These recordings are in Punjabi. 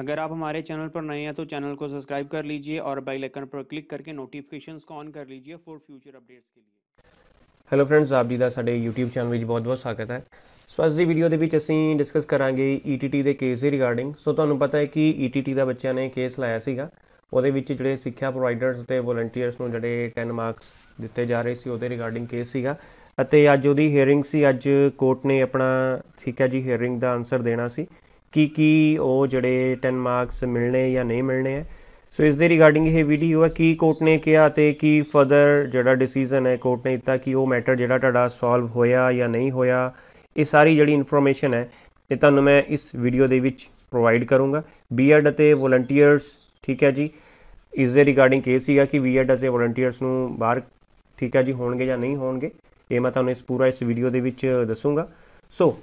अगर आप हमारे चैनल पर नए हैं तो चैनल को सब्सक्राइब कर लीजिए और बेल आइकन पर क्लिक करके नोटिफिकेशन को ऑन कर लीजिए फॉर फ्यूचर अपडेट्स के लिए ਹੈਲੋ ਫਰੈਂਡਸ ਆਪ ਜੀ ਦਾ ਸਾਡੇ YouTube ਚੈਨਲ ਵਿੱਚ ਬਹੁਤ-ਬਹੁਤ ਸਵਾਗਤ ਹੈ ਸੋ ਅੱਜ ਦੀ ਵੀਡੀਓ ਦੇ ਵਿੱਚ ਅਸੀਂ ਡਿਸਕਸ ਕਰਾਂਗੇ ETT ਦੇ ਕੇਸ ਦੇ ਰਿਗਾਰਡਿੰਗ ਸੋ ਤੁਹਾਨੂੰ ਪਤਾ ਹੈ ਕਿ ETT ਦਾ ਬੱਚਿਆਂ ਨੇ ਕੇਸ ਲਾਇਆ ਸੀਗਾ ਉਹਦੇ ਵਿੱਚ ਜਿਹੜੇ ਸਿੱਖਿਆ ਪ੍ਰੋਵਾਈਡਰਸ ਤੇ ਵੋਲੰਟੀਅਰਸ ਨੂੰ ਜਿਹੜੇ 10 ਮਾਰਕਸ ਦਿੱਤੇ ਜਾ ਰਹੇ ਸੀ ਉਹਦੇ ਰਿਗਾਰਡਿੰਗ ਕੇਸ ਸੀਗਾ ਅਤੇ ਅੱਜ ਉਹਦੀ ਹੀਅਰਿੰਗ ਸੀ ਅੱਜ ਕੋਰਟ ਨੇ ਆਪਣਾ ਠੀਕ ਹੈ ਜੀ ਹੀਅਰਿੰਗ ਦਾ ਆਨਸਰ ਦੇਣਾ ਸੀ ਕਿ ਕੀ ਉਹ ਜਿਹੜੇ 10 ਮਾਰਕਸ ਮਿਲਣੇ ਜਾਂ ਨਹੀਂ ਮਿਲਣੇ ਹੈ ਸੋ ਇਸ ਦੇ ਰਿਗਾਰਡਿੰਗ ਇਹ ਵੀਡੀਓ ਹੈ ਕੀ ਕੋਰਟ ਨੇ ਕਿਹਾ ਤੇ ਕੀ ਫਰਦਰ ਜਿਹੜਾ ਡਿਸੀਜਨ ਹੈ ਕੋਰਟ ਨੇ ਦਿੱਤਾ ਕਿ ਉਹ ਮੈਟਰ ਜਿਹੜਾ ਤੁਹਾਡਾ ਸੋਲਵ ਹੋਇਆ ਜਾਂ ਨਹੀਂ ਹੋਇਆ ਇਹ ਸਾਰੀ ਜਿਹੜੀ ਇਨਫੋਰਮੇਸ਼ਨ ਹੈ ਇਹ ਤੁਹਾਨੂੰ ਮੈਂ ਇਸ ਵੀਡੀਓ ਦੇ ਵਿੱਚ ਪ੍ਰੋਵਾਈਡ ਕਰੂੰਗਾ ਬੀਐਡ ਅਤੇ ਵੋਲੰਟੀਅਰਸ ਠੀਕ ਹੈ ਜੀ ਇਸ ਦੇ ਰਿਗਾਰਡਿੰਗ ਕੇਸ ਸੀਗਾ ਕਿ ਬੀਐਡ ਅਤੇ ਵੋਲੰਟੀਅਰਸ ਨੂੰ ਬਾਹਰ ਠੀਕ ਹੈ ਜੀ ਹੋਣਗੇ ਜਾਂ ਨਹੀਂ ਹੋਣਗੇ ਇਹ ਮੈਂ ਤੁਹਾਨੂੰ ਇਸ ਪੂਰਾ ਇਸ ਵੀਡੀਓ ਦੇ ਵਿੱਚ ਦੱਸੂਗਾ ਸੋ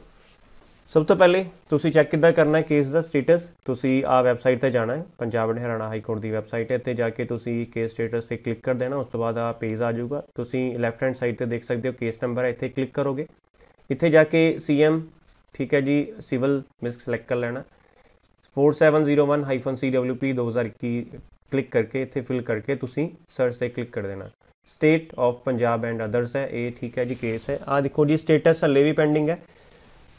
ਸਭ ਤੋਂ ਪਹਿਲੇ ਤੁਸੀਂ ਚੈੱਕ ਕਿੱਦਾਂ ਕਰਨਾ ਹੈ ਕੇਸ ਦਾ ਸਟੇਟਸ ਤੁਸੀਂ ਆ ਵੈਬਸਾਈਟ ਤੇ ਜਾਣਾ ਹੈ Punjab and Haryana high court ਦੀ ਵੈਬਸਾਈਟ ਹੈ ਇੱਥੇ ਜਾ ਕੇ ਤੁਸੀਂ ਕੇਸ ਸਟੇਟਸ ਤੇ ਕਲਿੱਕ ਕਰ ਦੇਣਾ ਉਸ ਤੋਂ ਬਾਅਦ ਆ ਪੇਜ ਆ ਜਾਊਗਾ ਤੁਸੀਂ ਲੈਫਟ ਹੈਂਡ ਸਾਈਡ ਤੇ ਦੇਖ ਸਕਦੇ ਹੋ ਕੇਸ ਨੰਬਰ ਹੈ ਇੱਥੇ ਕਲਿੱਕ ਕਰੋਗੇ ਇੱਥੇ ਜਾ ਕੇ ਸੀਐਮ ਠੀਕ ਹੈ ਜੀ ਸਿਵਲ ਮਿਸ ਸਿਲੈਕਟ ਕਰ ਲੈਣਾ 4701-CWP 2021 ਕਲਿੱਕ ਕਰਕੇ ਇੱਥੇ ਫਿਲ ਕਰਕੇ ਤੁਸੀਂ ਸਰਚ ਤੇ ਕਲਿੱਕ ਕਰ ਦੇਣਾ state of Punjab and others ਹੈ ਇਹ ਠੀਕ ਹੈ ਜੀ ਕੇਸ ਹੈ ਆ ਦੇਖੋ ਜੀ ਸਟੇਟਸ ਹੱਲੇ ਵੀ ਪੈਂਡਿੰਗ ਹੈ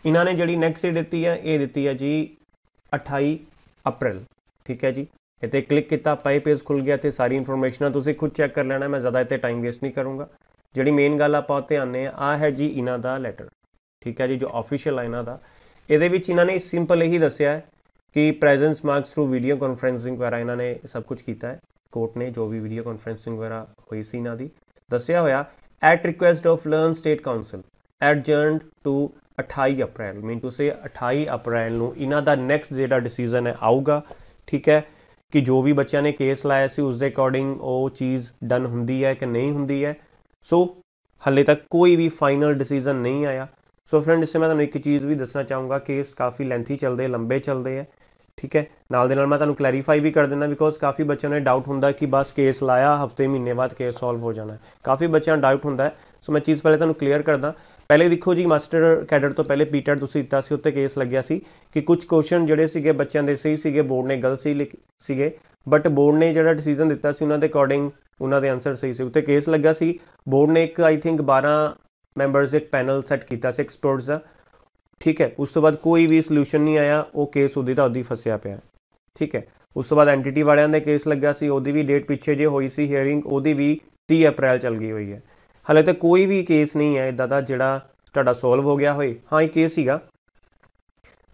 ਇਹਨਾਂ ਨੇ ਜਿਹੜੀ ਨੈਕਸਟ ਦਿੱਤੀ ਹੈ ਇਹ ਦਿੱਤੀ ਹੈ ਜੀ 28 ਅਪ੍ਰੈਲ ਠੀਕ ਹੈ ਜੀ ਇੱਥੇ ਕਲਿੱਕ ਕੀਤਾ ਪਾਈ ਪੇਜ ਖੁੱਲ ਗਿਆ ਤੇ ਸਾਰੀ ਇਨਫੋਰਮੇਸ਼ਨ ਆ ਤੁਸੀਂ ਖੁਦ ਚੈੱਕ ਕਰ ਲੈਣਾ ਮੈਂ ਜ਼ਿਆਦਾ ਇੱਥੇ ਟਾਈਮ ਵੇਸਟ ਨਹੀਂ ਕਰੂੰਗਾ ਜਿਹੜੀ ਮੇਨ ਗੱਲ ਆਪਾਂ ਉੱਤੇ ਆਨੇ ਆ ਆ ਹੈ ਜੀ ਇਹਨਾਂ ਦਾ ਲੈਟਰ ਠੀਕ ਹੈ ਜੀ ਜੋ ਆਫੀਸ਼ੀਅਲ ਆ ਇਹਨਾਂ ਦਾ ਇਹਦੇ ਵਿੱਚ ਇਹਨਾਂ ਨੇ ਸਿੰਪਲ ਇਹੀ ਦੱਸਿਆ ਹੈ ਕਿ presence marks through video conferencing ਵਗੈਰਾ ਇਹਨਾਂ ਨੇ ਸਭ ਕੁਝ ਕੀਤਾ ਹੈ ਕੋਰਟ ਨੇ ਜੋ ਵੀ ਵੀਡੀਓ ਕਾਨਫਰੈਂਸਿੰਗ ਵਗੈਰਾ ਹੋਈ ਸੀ ਇਹਨਾਂ ਦੀ ਦੱਸਿਆ ਹੋਇਆ at request of learned state counsel adjourned to 28 April mean to say 28 April ਨੂੰ ਇਹਨਾਂ ਦਾ ਨੈਕਸਟ ਜਿਹੜਾ ਡਿਸੀਜਨ ਹੈ ਆਊਗਾ ਠੀਕ ਹੈ ਕਿ ਜੋ ਵੀ ਬੱਚਿਆਂ ਨੇ ਕੇਸ ਲਾਇਆ ਸੀ ਉਸ ਦੇ ਅਕੋਰਡਿੰਗ ਉਹ ਚੀਜ਼ ਡਨ ਹੁੰਦੀ ਹੈ ਕਿ ਨਹੀਂ ਹੁੰਦੀ ਹੈ ਸੋ ਹੱਲੇ ਤੱਕ ਕੋਈ ਵੀ ਫਾਈਨਲ ਡਿਸੀਜਨ ਨਹੀਂ ਆਇਆ ਸੋ ਫਰੈਂਡ ਇਸੇ ਮੈਂ ਤੁਹਾਨੂੰ ਇੱਕ ਚੀਜ਼ ਵੀ ਦੱਸਣਾ ਚਾਹੂੰਗਾ ਕੇਸ ਕਾਫੀ ਲੈਂਥੀ ਚੱਲਦੇ ਲੰਬੇ ਚੱਲਦੇ ਆ ਠੀਕ ਹੈ ਨਾਲ ਦੇ ਨਾਲ ਮੈਂ ਤੁਹਾਨੂੰ ਕਲੈਰੀਫਾਈ ਵੀ ਕਰ ਦਿੰਦਾ ਬਿਕੋਜ਼ ਕਾਫੀ ਬੱਚਿਆਂ ਨੇ ਡਾਊਟ ਹੁੰਦਾ ਕਿ ਬਸ ਕੇਸ ਲਾਇਆ ਹਫਤੇ ਮਹੀਨੇ ਬਾਅਦ ਕੇਸ ਸੋਲਵ ਹੋ ਜਾਣਾ ਕਾਫੀ ਬੱਚਿਆਂ ਨੂੰ ਡਾਊਟ ਹੁੰਦਾ ਸੋ ਮੈਂ ਚੀਜ਼ ਪਹਿਲੇ ਤੁਹਾਨੂੰ ਕਲੀਅਰ ਕਰਦਾ ਪਹਿਲੇ ਦੇਖੋ ਜੀ ਮਾਸਟਰ ਕੈਡਰ ਤੋਂ ਪਹਿਲੇ ਪੀਟਰ ਤੁਸੀਂ ਦਿੱਤਾ ਸੀ ਉੱਤੇ ਕੇਸ ਲੱਗਿਆ ਸੀ ਕਿ ਕੁਝ ਕੁਐਸਚਨ ਜਿਹੜੇ ਸੀਗੇ ਬੱਚਿਆਂ ਦੇ ਸਹੀ ਸੀਗੇ ਬੋਰਡ ਨੇ ਗਲਤ ਸੀ ਸੀਗੇ ਬਟ ਬੋਰਡ ਨੇ ਜਿਹੜਾ ਡਿਸੀਜਨ ਦਿੱਤਾ ਸੀ ਉਹਨਾਂ ਦੇ ਅਕੋਰਡਿੰਗ ਉਹਨਾਂ ਦੇ ਆਨਸਰ ਸਹੀ ਸੀ ਉੱਤੇ ਕੇਸ ਲੱਗਾ ਸੀ ਬੋਰਡ ਨੇ ਇੱਕ ਆਈ ਥਿੰਕ 12 ਮੈਂਬਰਸ ਇੱਕ ਪੈਨਲ ਸੈੱਟ ਕੀਤਾ ਸੀ ਐਕਸਪਰਟਸ ਦਾ ਠੀਕ ਹੈ ਉਸ ਤੋਂ ਬਾਅਦ ਕੋਈ ਵੀ ਸੋਲੂਸ਼ਨ ਨਹੀਂ ਆਇਆ ਉਹ ਕੇਸ ਉਹਦੀ ਤਾਂ ਉਹਦੀ ਫਸਿਆ ਪਿਆ ਠੀਕ ਹੈ ਉਸ ਤੋਂ ਬਾਅਦ ਐਂਟੀਟੀ ਵਾਲਿਆਂ ਦਾ ਕੇਸ ਲੱਗਾ ਸੀ ਉਹਦੀ ਵੀ ਡੇਟ ਪਿੱਛੇ ਜੇ ਹੋਈ ਸੀ ਹੀਅਰਿੰਗ ਉਹਦੀ ਵੀ 30 ਅਪ੍ਰੈਲ ਚੱਲ ਗਈ ਹੋਈ ਹੈ ਹਾਲੇ ਤੱਕ ਕੋਈ ਵੀ ਕੇਸ ਨਹੀਂ ਹੈ ਇਦਾਂ ਦਾ ਜਿਹੜਾ ਤੁਹਾਡਾ ਸੋਲਵ ਹੋ ਗਿਆ ਹੋਵੇ ਹਾਂ ਇਹ ਕੇਸ ਸੀਗਾ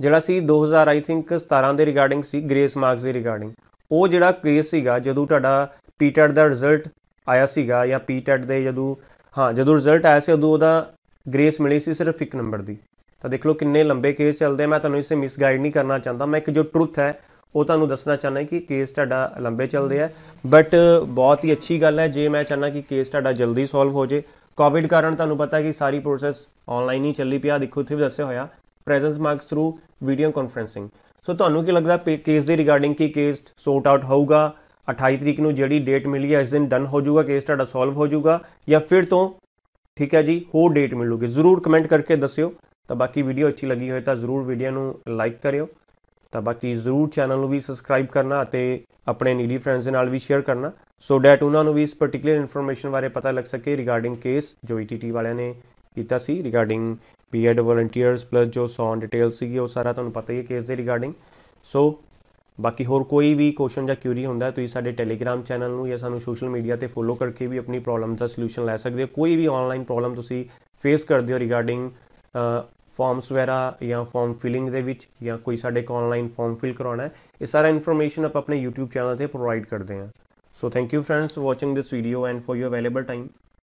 ਜਿਹੜਾ ਸੀ 2000 ਆਈ ਥਿੰਕ 17 ਦੇ ਰਿਗਾਰਡਿੰਗ ਸੀ ਗ੍ਰੇਸ ਮਾਰਕਸ ਦੇ ਰਿਗਾਰਡਿੰਗ ਉਹ ਜਿਹੜਾ ਕੇਸ ਸੀਗਾ ਜਦੋਂ ਤੁਹਾਡਾ ਪੀਟੈਟ ਦਾ ਰਿਜ਼ਲਟ ਆਇਆ ਸੀਗਾ ਜਾਂ ਪੀਟੈਟ ਦੇ ਜਦੋਂ ਹਾਂ ਜਦੋਂ ਰਿਜ਼ਲਟ ਆਇਆ ਸੀ ਉਦੋਂ ਉਹਦਾ ਗ੍ਰੇਸ ਮਿਲੀ ਸੀ ਸਿਰਫ ਇੱਕ ਨੰਬਰ ਦੀ ਤਾਂ ਦੇਖ ਲਓ ਕਿੰਨੇ ਲੰਬੇ ਕੇਸ ਚੱਲਦੇ ਮੈਂ ਤੁਹਾਨੂੰ ਇਸੇ ਮਿਸਗਾਈਡ ਨਹੀਂ ਕਰਨਾ ਚਾਹੁੰਦਾ ਮੈਂ ਇੱਕ ਜੋ ਟਰੂਥ ਹੈ ਉਹ ਤੁਹਾਨੂੰ ਦੱਸਣਾ ਚਾਹੁੰਦਾ ਕਿ ਕੇਸ ਤੁਹਾਡਾ ਲੰਬੇ ਚੱਲਦੇ ਆ ਬਟ ਬਹੁਤ ਹੀ ਅੱਛੀ ਗੱਲ ਹੈ ਜੇ ਮੈਂ ਚਾਹਨਾ ਕਿ ਕੇਸ ਤੁਹਾਡਾ ਜਲਦੀ ਸੋਲਵ ਹੋ ਜੇ ਕੋਵਿਡ ਕਾਰਨ ਤੁਹਾਨੂੰ ਪਤਾ ਕਿ ਸਾਰੀ ਪ੍ਰੋਸੈਸ ਆਨਲਾਈਨ ਹੀ ਚੱਲੀ ਪਿਆ ਦੇਖੋ ਇੱਥੇ ਵੀ ਦੱਸਿਆ ਹੋਇਆ presence marks through video conferencing so ਤੁਹਾਨੂੰ ਕੀ ਲੱਗਦਾ ਕੇਸ ਦੇ ਰਿਗਾਰਡਿੰਗ ਕੀ ਕੇਸ ਸੋਰਟ ਆਊਟ ਹੋਊਗਾ 28 ਤਰੀਕ ਨੂੰ ਜਿਹੜੀ ਡੇਟ ਮਿਲੀ ਹੈ ਇਸ ਦਿਨ ਡਨ ਹੋ ਜਾਊਗਾ ਕੇਸ ਤੁਹਾਡਾ ਸੋਲਵ ਹੋ ਜਾਊਗਾ ਜਾਂ ਫਿਰ ਤੋਂ ਠੀਕ ਹੈ ਜੀ ਹੋਰ ਡੇਟ ਮਿਲੂਗੀ ਜ਼ਰੂਰ ਕਮੈਂਟ ਕਰਕੇ ਦੱਸਿਓ ਤਾਂ ਬਾਕੀ ਵੀਡੀਓ ਅੱਛੀ ਲੱਗੀ ਹੋਏ ਤਾਂ ਜ਼ਰੂਰ ਵੀਡੀਓ ਨੂੰ ਲਾਈਕ ਕਰਿਓ ਤਾਂ ਬਾਕੀ ਜ਼ਰੂਰ ਚੈਨਲ ਨੂੰ ਵੀ ਸਬਸਕ੍ਰਾਈਬ ਕਰਨਾ ਅਤੇ ਆਪਣੇ ਨੀਲੀ ਫਰੈਂਡਸ ਦੇ ਨਾਲ ਵੀ ਸ਼ੇਅਰ ਕਰਨਾ ਸੋ ਥੈਟ ਉਹਨਾਂ ਨੂੰ ਵੀ ਇਸ ਪਾਰਟਿਕੂਲਰ ਇਨਫੋਰਮੇਸ਼ਨ ਬਾਰੇ ਪਤਾ ਲੱਗ ਸਕੇ ਰਿਗਾਰਡਿੰਗ ਕੇਸ ਜੋ ਈਟੀਟੀ e ਵਾਲਿਆਂ ਨੇ ਕੀਤਾ ਸੀ ਰਿਗਾਰਡਿੰਗ ਪੀਐਡ ਵਲੰਟੀਅਰਸ ਪਲੱਸ ਜੋ ਸੌਨ ਡਿਟੇਲ ਸੀਗੀ ਉਹ ਸਾਰਾ ਤੁਹਾਨੂੰ ਪਤਾ ਹੀ ਹੈ ਕੇਸ ਦੇ ਰਿਗਾਰਡਿੰਗ ਸੋ ਬਾਕੀ ਹੋਰ ਕੋਈ ਵੀ ਕੁਐਸਚਨ ਜਾਂ ਕਿਊਰੀ ਹੁੰਦਾ ਤੁਸੀਂ ਸਾਡੇ ਟੈਲੀਗ੍ਰam ਚੈਨਲ ਨੂੰ ਜਾਂ ਸਾਨੂੰ ਸੋਸ਼ਲ ਮੀਡੀਆ ਤੇ ਫੋਲੋ ਕਰਕੇ ਵੀ ਆਪਣੀ ਪ੍ਰੋਬਲਮ ਦਾ ਸੋਲੂਸ਼ਨ ਲੈ ਸਕਦੇ ਹੋ ਕੋਈ ਵੀ ਆਨਲਾਈਨ ਪ੍ਰੋਬਲਮ ਤੁਸੀਂ ਫੇਸ ਕਰਦੇ ਹੋ ਰਿਗਾਰਡਿੰਗ ਫਾਰਮਸ ਵਗੈਰਾ ਜਾਂ ਫਾਰਮ ਫਿਲਿੰਗ ਦੇ ਵਿੱਚ ਜਾਂ ਕੋਈ ਸਾਡੇ ਕੋਲ ਆਨਲਾਈਨ ਫਾਰਮ ਫਿਲ ਕਰਾਉਣਾ ਹੈ ਇਹ ਸਾਰਾ ਇਨਫੋਰਮੇਸ਼ਨ ਆਪਾਂ ਆਪਣੇ YouTube ਚੈਨਲ ਤੇ ਪ੍ਰੋਵਾਈਡ ਕਰਦੇ ਹਾਂ so thank you friends watching this video and for your available time